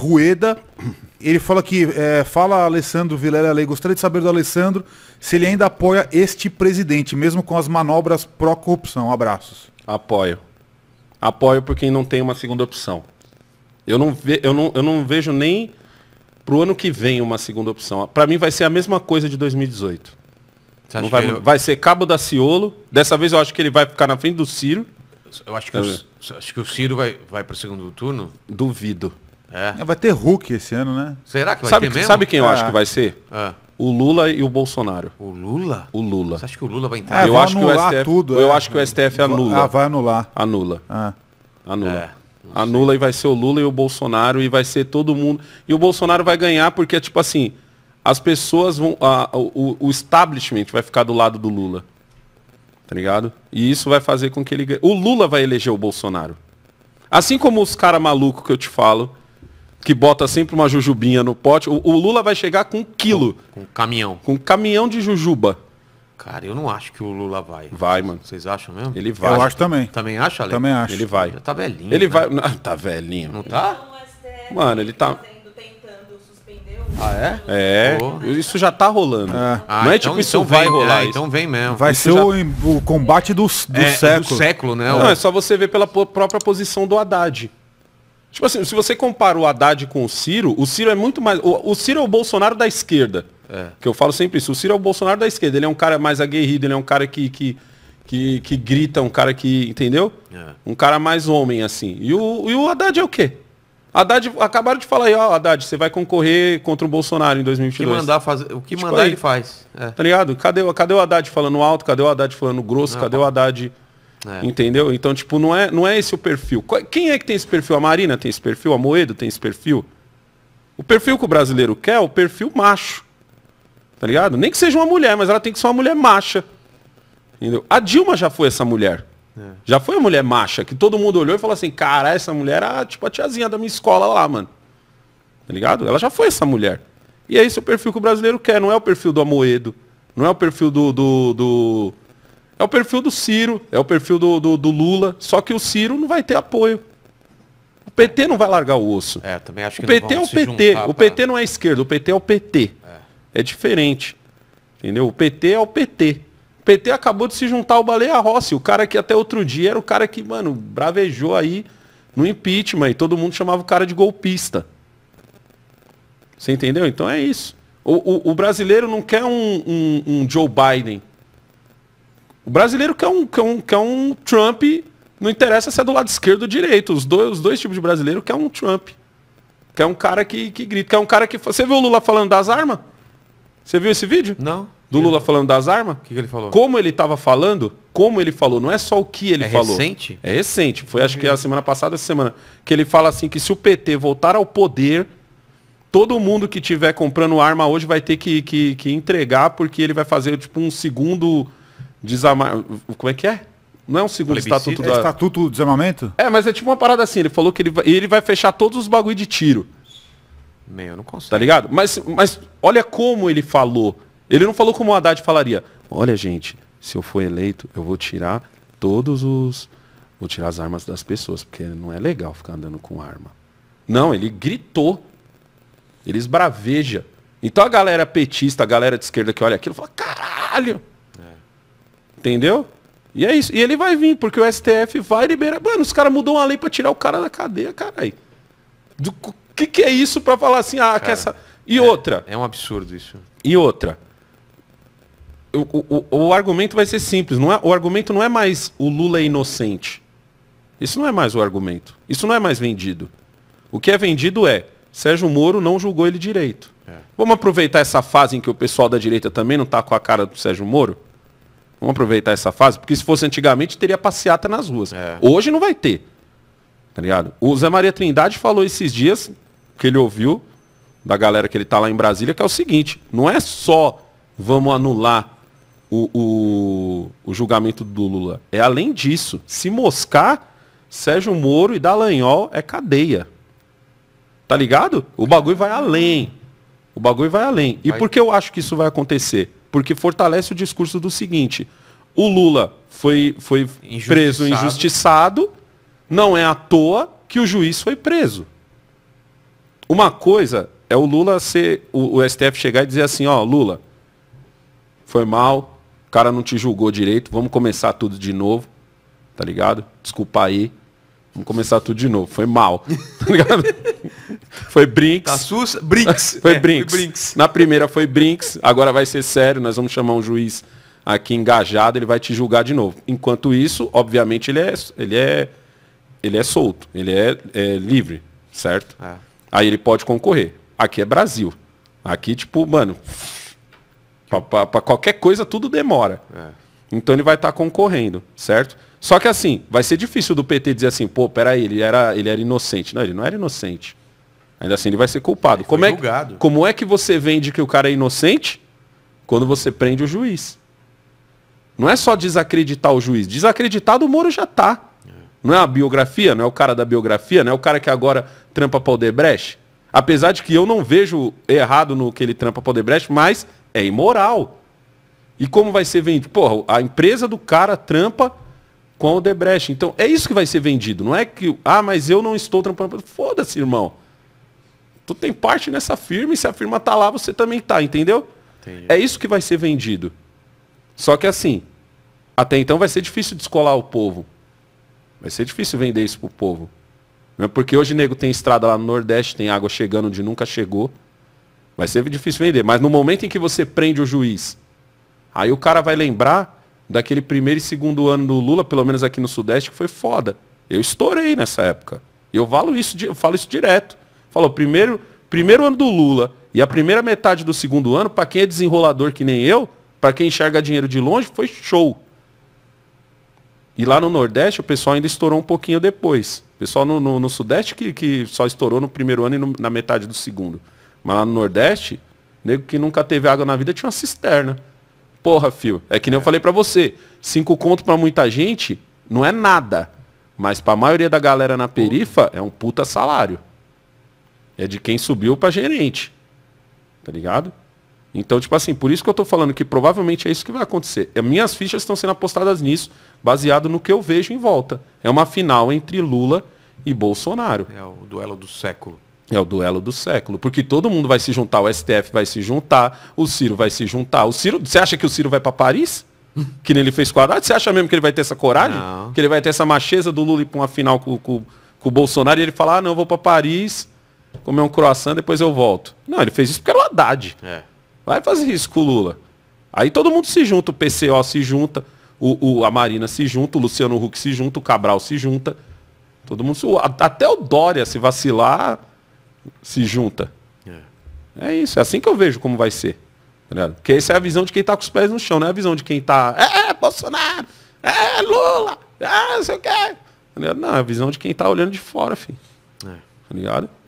Rueda. Ele fala que é, fala Alessandro Vilela Lei, gostaria de saber do Alessandro se ele ainda apoia este presidente, mesmo com as manobras pró-corrupção. Abraços. Apoio. Apoio por quem não tem uma segunda opção. Eu não, ve, eu não, eu não vejo nem para o ano que vem uma segunda opção. Para mim vai ser a mesma coisa de 2018. Não vai, eu... vai ser Cabo da Ciolo. Dessa vez eu acho que ele vai ficar na frente do Ciro. Eu acho que, o, acho que o Ciro vai, vai para o segundo turno. Duvido. É. é. Vai ter Hulk esse ano, né? Será que vai sabe, ter mesmo? Sabe quem eu acho que é. vai ser? É. O Lula e o Bolsonaro. O Lula? O Lula. Você acha que o Lula vai entrar? É, eu vai acho que o STF, tudo, eu é. acho que o STF anula. Ah, vai anular. Anula. Ah. Anula. É, anula e vai ser o Lula e o Bolsonaro e vai ser todo mundo. E o Bolsonaro vai ganhar porque tipo assim, as pessoas vão a, o, o establishment vai ficar do lado do Lula. Tá ligado? E isso vai fazer com que ele ganhe. O Lula vai eleger o Bolsonaro. Assim como os cara maluco que eu te falo, que bota sempre uma jujubinha no pote. O, o Lula vai chegar com um quilo. Com, com caminhão. Com caminhão de jujuba. Cara, eu não acho que o Lula vai. Vai, mano. Vocês acham mesmo? Ele vai. Eu acho também. Também acha, Ale? Também acho. Ele vai. Já tá velhinho. Ele né? vai. Não, ah, tá velhinho. Não tá? Mano, ele tá. Ah, é? É. Isso já tá rolando. É. Ah, não é então, tipo isso então vai vem, rolar. É, então vem mesmo. Vai isso ser já... o, o, combate do, do é, século. Do século, né? Não, é só você ver pela própria posição do Haddad. Tipo assim, se você compara o Haddad com o Ciro, o Ciro é muito mais. O, o Ciro é o Bolsonaro da esquerda. É. Que eu falo sempre isso. O Ciro é o Bolsonaro da esquerda. Ele é um cara mais aguerrido, ele é um cara que, que, que, que grita, um cara que. Entendeu? É. Um cara mais homem, assim. E o, e o Haddad é o quê? Haddad, acabaram de falar aí, ó, Haddad, você vai concorrer contra o Bolsonaro em 2022. O que mandar, o que tipo mandar aí, ele faz. É. Tá ligado? Cadê, cadê o Haddad falando alto? Cadê o Haddad falando grosso? Não, cadê o Haddad é. Entendeu? Então, tipo, não é, não é esse o perfil. Quem é que tem esse perfil? A Marina tem esse perfil? A Moedo tem esse perfil? O perfil que o brasileiro quer é o perfil macho. Tá ligado? Nem que seja uma mulher, mas ela tem que ser uma mulher macha. Entendeu? A Dilma já foi essa mulher. É. Já foi a mulher macha, que todo mundo olhou e falou assim, cara, essa mulher era é tipo a tiazinha da minha escola lá, mano. Tá ligado? Ela já foi essa mulher. E é esse o perfil que o brasileiro quer, não é o perfil do Amoedo, não é o perfil do, do, do é o perfil do Ciro, é o perfil do, do, do Lula, só que o Ciro não vai ter apoio. O PT não vai largar o osso. É, também acho que o PT é o PT. O PT pra... não é esquerdo, o PT é o PT. É. é. diferente. Entendeu? O PT é o PT. O PT acabou de se juntar ao Baleia Rossi, o cara que até outro dia era o cara que, mano, bravejou aí no impeachment e todo mundo chamava o cara de golpista. Você entendeu? Então é isso. O, o, o brasileiro não quer um, um, um Joe Biden o brasileiro quer um, quer um, quer um Trump, não interessa se é do lado esquerdo ou direito. Os dois, os dois tipos de brasileiro quer um Trump. Quer um cara que, que grita. Quer um cara que. Você viu o Lula falando das armas? Você viu esse vídeo? Não. Do Lula falando das armas? O que, que, ele falou? Como ele estava falando, como ele falou, não é só o que ele é falou. É recente? É recente. Foi acho que a uhum. semana passada, essa semana, que ele fala assim que se o PT voltar ao poder, todo mundo que tiver comprando arma hoje vai ter que, que, que entregar, porque ele vai fazer tipo um segundo desamar. Como é que é? Não é um segundo estatuto é da. É estatuto do desarmamento? É, mas é tipo uma parada assim. Ele falou que ele vai, ele vai fechar todos os bagulho de tiro. Meu, não consigo. Tá ligado? Mas, mas olha como ele falou. Ele não falou como o Haddad falaria. Olha, gente, se eu for eleito, eu vou tirar todos os. Vou tirar as armas das pessoas, porque não é legal ficar andando com arma. Não, ele gritou. Ele esbraveja. Então a galera petista, a galera de esquerda que olha aquilo, fala: caralho! Entendeu? E é isso. E ele vai vir, porque o STF vai liberar. Mano, os caras mudou uma lei para tirar o cara da cadeia, caralho. O que, que é isso para falar assim, ah, cara, que essa. E é, outra. É um absurdo isso. E outra. O, o, o argumento vai ser simples. Não é, o argumento não é mais o Lula é inocente. Isso não é mais o argumento. Isso não é mais vendido. O que é vendido é Sérgio Moro não julgou ele direito. É. Vamos aproveitar essa fase em que o pessoal da direita também não está com a cara do Sérgio Moro? Vamos aproveitar essa fase, porque se fosse antigamente, teria passeata nas ruas. É. Hoje não vai ter. Tá ligado? O Zé Maria Trindade falou esses dias, que ele ouviu, da galera que ele tá lá em Brasília, que é o seguinte, não é só vamos anular o, o, o julgamento do Lula. É além disso, se moscar, Sérgio Moro e Dallagnol é cadeia. Tá ligado? O bagulho vai além. O bagulho vai além. E vai. por que eu acho que isso vai acontecer? porque fortalece o discurso do seguinte: o Lula foi, foi injustiçado. preso injustiçado, não é à toa que o juiz foi preso. Uma coisa é o Lula ser. O, o STF chegar e dizer assim, ó, Lula, foi mal, o cara não te julgou direito, vamos começar tudo de novo, tá ligado? Desculpa aí. Vamos começar tudo de novo. Foi mal. Tá ligado? Foi Brinks. Cassus, tá, Brinks. foi, é, Brinks. foi Brinks. Na primeira foi Brinks, agora vai ser sério, nós vamos chamar um juiz aqui engajado, ele vai te julgar de novo. Enquanto isso, obviamente, ele é, ele é, ele é solto, ele é, é livre, certo? É. Aí ele pode concorrer. Aqui é Brasil. Aqui, tipo, mano, para qualquer coisa tudo demora. É. Então ele vai estar tá concorrendo, certo? Só que assim, vai ser difícil do PT dizer assim, pô, peraí, ele era, ele era inocente. Não, ele não era inocente. Ainda assim ele vai ser culpado. Como é, que, como é que você vende que o cara é inocente quando você prende o juiz? Não é só desacreditar o juiz. Desacreditado o Moro já tá. É. Não é a biografia, não é o cara da biografia, não é o cara que agora trampa para o Debrecht. Apesar de que eu não vejo errado no que ele trampa para o Debrecht, mas é imoral. E como vai ser vendido? Porra, a empresa do cara trampa com o Debrecht. Então, é isso que vai ser vendido. Não é que, ah, mas eu não estou trampando. Foda-se, irmão. Tu tem parte nessa firma e se a firma tá lá, você também tá, entendeu? Entendi. É isso que vai ser vendido. Só que assim, até então vai ser difícil descolar o povo. Vai ser difícil vender isso pro povo. Né? Porque hoje, nego, tem estrada lá no Nordeste, tem água chegando onde nunca chegou. Vai ser difícil vender. Mas no momento em que você prende o juiz, aí o cara vai lembrar daquele primeiro e segundo ano do Lula, pelo menos aqui no Sudeste, que foi foda. Eu estourei nessa época. Eu falo isso, eu falo isso direto. Falou, primeiro, primeiro ano do Lula e a primeira metade do segundo ano, para quem é desenrolador que nem eu, para quem enxerga dinheiro de longe, foi show. E lá no Nordeste o pessoal ainda estourou um pouquinho depois. O pessoal no, no, no Sudeste que, que só estourou no primeiro ano e no, na metade do segundo. Mas lá no Nordeste, nego que nunca teve água na vida tinha uma cisterna. Porra, fio. É que nem eu é. falei para você. Cinco conto para muita gente não é nada. Mas para a maioria da galera na perifa é um puta salário. É de quem subiu para gerente. Tá ligado? Então, tipo assim, por isso que eu tô falando que provavelmente é isso que vai acontecer. É, minhas fichas estão sendo apostadas nisso, baseado no que eu vejo em volta. É uma final entre Lula e Bolsonaro. É o duelo do século. É o duelo do século, porque todo mundo vai se juntar, o STF vai se juntar, o Ciro vai se juntar. O Ciro, você acha que o Ciro vai para Paris? Que nem ele fez com Você acha mesmo que ele vai ter essa coragem? Não. Que ele vai ter essa macheza do Lula ir para uma final com, com, com o Bolsonaro e ele falar, ah, não, eu vou para Paris, comer um croissant, depois eu volto. Não, ele fez isso porque era o Haddad. É. Vai fazer isso com o Lula. Aí todo mundo se junta, o PCO se junta, o, o, a Marina se junta, o Luciano Huck se junta, o Cabral se junta. Todo mundo se, Até o Dória, se vacilar, se junta. É. é isso, é assim que eu vejo como vai ser. Tá porque essa é a visão de quem está com os pés no chão, não é a visão de quem está. É, é, Bolsonaro! É, é, Lula! É, não sei o quê! Tá não, é a visão de quem está olhando de fora, filho. É. Tá ligado?